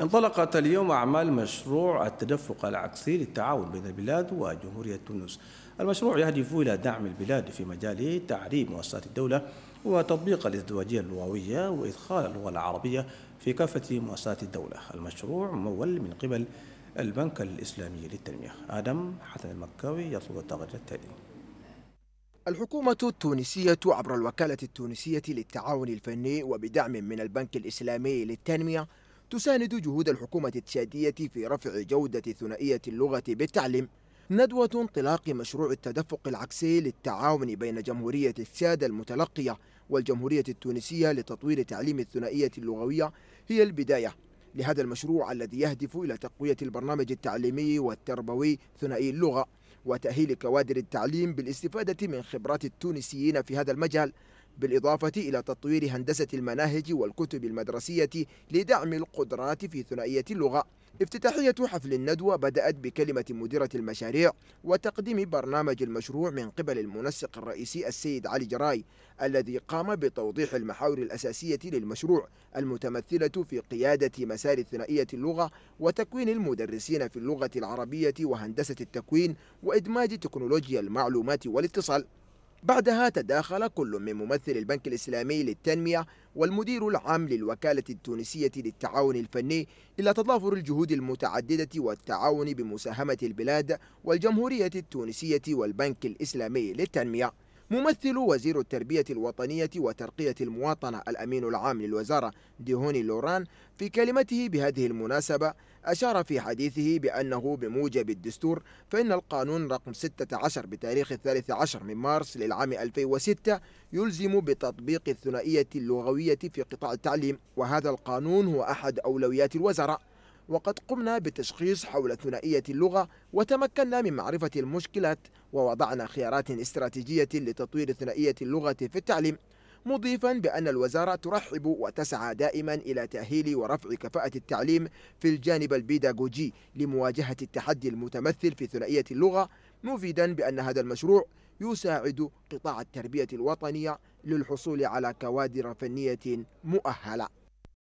انطلقت اليوم أعمال مشروع التدفق العكسي للتعاون بين البلاد وجمهورية تونس المشروع يهدف إلى دعم البلاد في مجال تعريب مؤسسات الدولة وتطبيق الازدواجية اللغوية وإدخال اللغة العربية في كافة مؤسسات الدولة المشروع ممول من قبل البنك الإسلامي للتنمية آدم حسن المكاوي يطلب التغيير التالية الحكومة التونسية عبر الوكالة التونسية للتعاون الفني وبدعم من البنك الإسلامي للتنمية تساند جهود الحكومة التشادية في رفع جودة ثنائية اللغة بالتعليم ندوة انطلاق مشروع التدفق العكسي للتعاون بين جمهورية السادة المتلقية والجمهورية التونسية لتطوير تعليم الثنائية اللغوية هي البداية لهذا المشروع الذي يهدف إلى تقوية البرنامج التعليمي والتربوي ثنائي اللغة وتأهيل كوادر التعليم بالاستفادة من خبرات التونسيين في هذا المجال بالإضافة إلى تطوير هندسة المناهج والكتب المدرسية لدعم القدرات في ثنائية اللغة افتتاحية حفل الندوة بدأت بكلمة مديرة المشاريع وتقديم برنامج المشروع من قبل المنسق الرئيسي السيد علي جراي الذي قام بتوضيح المحاور الأساسية للمشروع المتمثلة في قيادة مسار ثنائية اللغة وتكوين المدرسين في اللغة العربية وهندسة التكوين وإدماج تكنولوجيا المعلومات والاتصال بعدها تداخل كل من ممثل البنك الإسلامي للتنمية والمدير العام للوكالة التونسية للتعاون الفني إلى تضافر الجهود المتعددة والتعاون بمساهمة البلاد والجمهورية التونسية والبنك الإسلامي للتنمية ممثل وزير التربية الوطنية وترقية المواطنة الأمين العام للوزارة ديهوني لوران في كلمته بهذه المناسبة أشار في حديثه بأنه بموجب الدستور فإن القانون رقم 16 بتاريخ 13 من مارس للعام 2006 يلزم بتطبيق الثنائية اللغوية في قطاع التعليم وهذا القانون هو أحد أولويات الوزارة وقد قمنا بالتشخيص حول ثنائية اللغة وتمكنا من معرفة المشكلات ووضعنا خيارات استراتيجية لتطوير ثنائية اللغة في التعليم مضيفا بأن الوزارة ترحب وتسعى دائما إلى تأهيل ورفع كفاءة التعليم في الجانب البيداغوجي لمواجهة التحدي المتمثل في ثنائية اللغة مفيدا بأن هذا المشروع يساعد قطاع التربية الوطنية للحصول على كوادر فنية مؤهلة